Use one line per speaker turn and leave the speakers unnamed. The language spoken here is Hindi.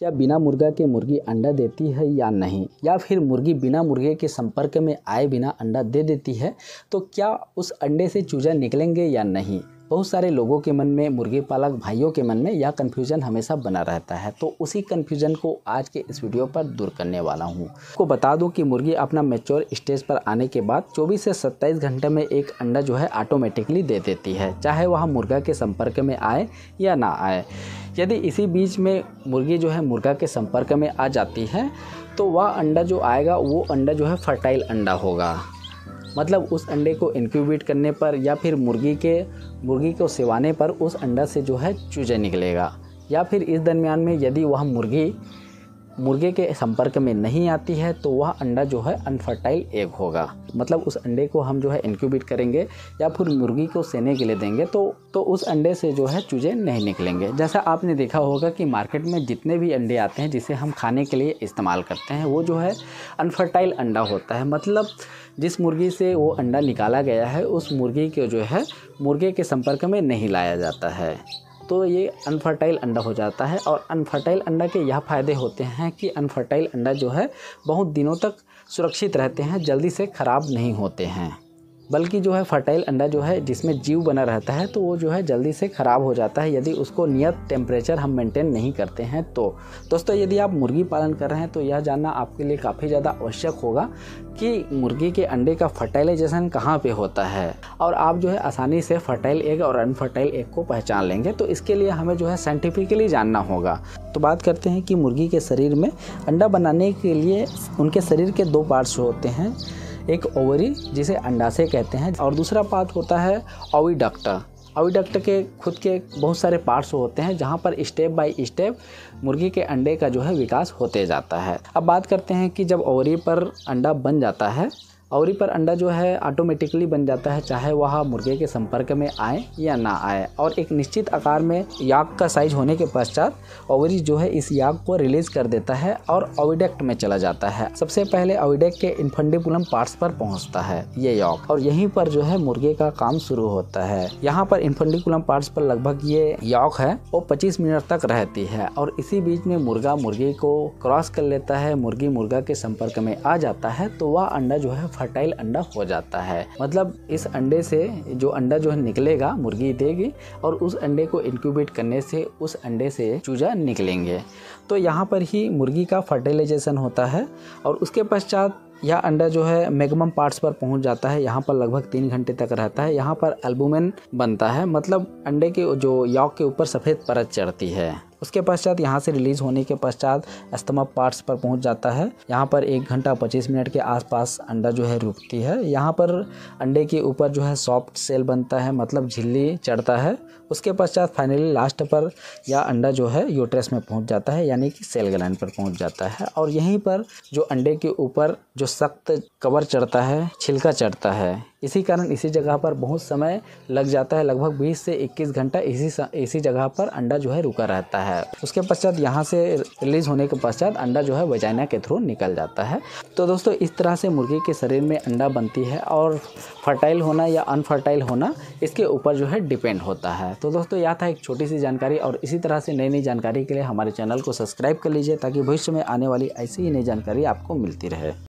क्या बिना मुर्गा के मुर्गी अंडा देती है या नहीं या फिर मुर्गी बिना मुर्गे के संपर्क में आए बिना अंडा दे देती है तो क्या उस अंडे से चूजा निकलेंगे या नहीं बहुत सारे लोगों के मन में मुर्गी पालक भाइयों के मन में यह कन्फ्यूज़न हमेशा बना रहता है तो उसी कन्फ्यूज़न को आज के इस वीडियो पर दूर करने वाला हूँ आपको बता दूँ कि मुर्गी अपना मेच्योर स्टेज पर आने के बाद चौबीस से सत्ताईस घंटे में एक अंडा जो है ऑटोमेटिकली दे देती है चाहे वह मुर्गा के संपर्क में आए या ना आए यदि इसी बीच में मुर्गी जो है मुर्गा के संपर्क में आ जाती है तो वह अंडा जो आएगा वो अंडा जो है फर्टाइल अंडा होगा मतलब उस अंडे को इनक्यूबेट करने पर या फिर मुर्गी के मुर्गी को सिवाने पर उस अंडा से जो है चूजे निकलेगा या फिर इस दरमियान में यदि वह मुर्गी मुर्गे के संपर्क में नहीं आती है तो वह अंडा जो है अनफर्टाइल एग होगा मतलब उस अंडे को हम जो है इनक्यूबेट करेंगे या फिर मुर्गी को सेने के लिए देंगे तो तो उस अंडे से जो है चूजे नहीं निकलेंगे जैसा आपने देखा होगा कि मार्केट में जितने भी अंडे आते हैं जिसे हम खाने के लिए इस्तेमाल करते हैं वो जो है अनफर्टाइल अंडा होता है मतलब जिस मुर्गी से वो अंडा निकाला गया है उस मुर्गी को जो है मुर्गे के संपर्क में नहीं लाया जाता है तो ये अनफर्टाइल अंडा हो जाता है और अनफर्टाइल अंडा के यह फ़ायदे होते हैं कि अनफर्टाइल अंडा जो है बहुत दिनों तक सुरक्षित रहते हैं जल्दी से ख़राब नहीं होते हैं बल्कि जो है फर्टाइल अंडा जो है जिसमें जीव बना रहता है तो वो जो है जल्दी से ख़राब हो जाता है यदि उसको नियत टेम्परेचर हम मेंटेन नहीं करते हैं तो दोस्तों यदि आप मुर्गी पालन कर रहे हैं तो यह जानना आपके लिए काफ़ी ज़्यादा आवश्यक होगा कि मुर्गी के अंडे का फर्टाइलाइजेशन कहाँ पर होता है और आप जो है आसानी से फर्टाइल एग और अनफर्टाइल एग को पहचान लेंगे तो इसके लिए हमें जो है साइंटिफिकली जानना होगा तो बात करते हैं कि मुर्गी के शरीर में अंडा बनाने के लिए उनके शरीर के दो पार्ट्स होते हैं एक ओवरी जिसे अंडाशय कहते हैं और दूसरा पार्ट होता है ओविडक्टा ओविडक्ट के खुद के बहुत सारे पार्ट्स होते हैं जहाँ पर स्टेप बाय स्टेप मुर्गी के अंडे का जो है विकास होते जाता है अब बात करते हैं कि जब ओवरी पर अंडा बन जाता है औरी पर अंडा जो है ऑटोमेटिकली बन जाता है चाहे वह मुर्गे के संपर्क में आए या ना आए और एक निश्चित आकार में याग का साइज होने के पश्चात ओवरी जो है इस याग को रिलीज कर देता है और ओविडेक्ट में चला जाता है सबसे पहले ओविडेक्ट के इन्फंडिपुलम पार्ट्स पर पहुंचता है ये याक और यहीं पर जो है मुर्गे का काम शुरू होता है यहाँ पर इन्फंडिकुलम पार्ट्स पर लगभग ये याक है वो पच्चीस मिनट तक रहती है और इसी बीच में मुर्गा मुर्गी को क्रॉस कर लेता है मुर्गी मुर्गा के संपर्क में आ जाता है तो वह अंडा जो है फर्टाइल अंडा हो जाता है मतलब इस अंडे से जो अंडा जो है निकलेगा मुर्गी देगी और उस अंडे को इनक्यूबेट करने से उस अंडे से चूजा निकलेंगे तो यहाँ पर ही मुर्गी का फर्टिलाइजेशन होता है और उसके पश्चात यह अंडा जो है मैगमम पार्ट्स पर पहुंच जाता है यहाँ पर लगभग तीन घंटे तक रहता है यहाँ पर एल्बुमिन बनता है मतलब अंडे के जो यॉक के ऊपर सफ़ेद परत चढ़ती है उसके पश्चात यहाँ से रिलीज होने के पश्चात अस्थमा पार्ट्स पर पहुँच जाता है यहाँ पर एक घंटा पच्चीस मिनट के आसपास अंडा जो है रुकती है यहाँ पर अंडे के ऊपर जो है सॉफ्ट सेल बनता है मतलब झिल्ली चढ़ता है उसके पश्चात फाइनली लास्ट पर या अंडा जो है यूट्रस में पहुंच जाता है यानी कि सेल ग्लैंड पर पहुंच जाता है और यहीं पर जो अंडे के ऊपर जो सख्त कवर चढ़ता है छिलका चढ़ता है इसी कारण इसी जगह पर बहुत समय लग जाता है लगभग 20 से 21 घंटा इसी इसी जगह पर अंडा जो है रुका रहता है उसके पश्चात यहाँ से रिलीज होने के पश्चात अंडा जो है वजाइना के थ्रू निकल जाता है तो दोस्तों इस तरह से मुर्गी के शरीर में अंडा बनती है और फर्टाइल होना या अनफर्टाइल होना इसके ऊपर जो है डिपेंड होता है तो दोस्तों यह था एक छोटी सी जानकारी और इसी तरह से नई नई जानकारी के लिए हमारे चैनल को सब्सक्राइब कर लीजिए ताकि भविष्य में आने वाली ऐसी ही नई जानकारी आपको मिलती रहे